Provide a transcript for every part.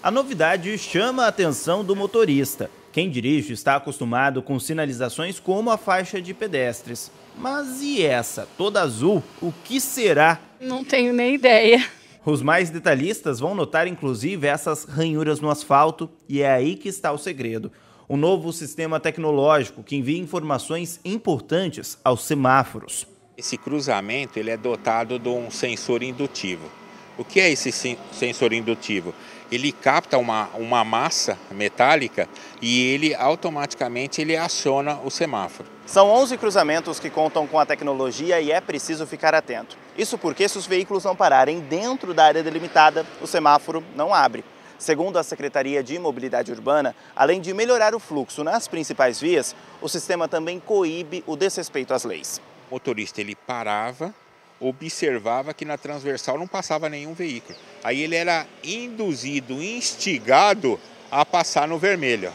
A novidade chama a atenção do motorista. Quem dirige está acostumado com sinalizações como a faixa de pedestres. Mas e essa, toda azul, o que será? Não tenho nem ideia. Os mais detalhistas vão notar inclusive essas ranhuras no asfalto, e é aí que está o segredo. Um novo sistema tecnológico que envia informações importantes aos semáforos. Esse cruzamento ele é dotado de um sensor indutivo. O que é esse sensor indutivo? Ele capta uma, uma massa metálica e ele automaticamente ele aciona o semáforo. São 11 cruzamentos que contam com a tecnologia e é preciso ficar atento. Isso porque se os veículos não pararem dentro da área delimitada, o semáforo não abre. Segundo a Secretaria de Mobilidade Urbana, além de melhorar o fluxo nas principais vias, o sistema também coíbe o desrespeito às leis. O motorista ele parava observava que na transversal não passava nenhum veículo. Aí ele era induzido, instigado a passar no vermelho.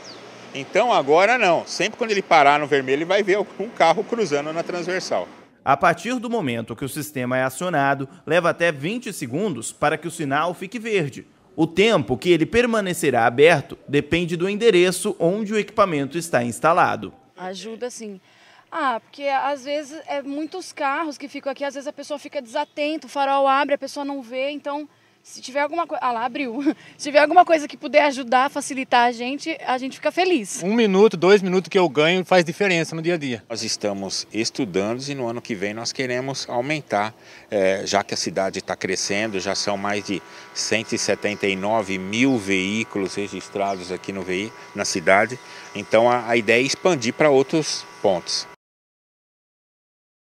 Então agora não, sempre quando ele parar no vermelho, ele vai ver um carro cruzando na transversal. A partir do momento que o sistema é acionado, leva até 20 segundos para que o sinal fique verde. O tempo que ele permanecerá aberto depende do endereço onde o equipamento está instalado. Ajuda sim. Ah, porque às vezes é muitos carros que ficam aqui, às vezes a pessoa fica desatenta, o farol abre, a pessoa não vê, então se tiver alguma coisa. Ah lá, abriu. Se tiver alguma coisa que puder ajudar, facilitar a gente, a gente fica feliz. Um minuto, dois minutos que eu ganho faz diferença no dia a dia. Nós estamos estudando e no ano que vem nós queremos aumentar, é, já que a cidade está crescendo, já são mais de 179 mil veículos registrados aqui no VI, na cidade. Então a, a ideia é expandir para outros pontos.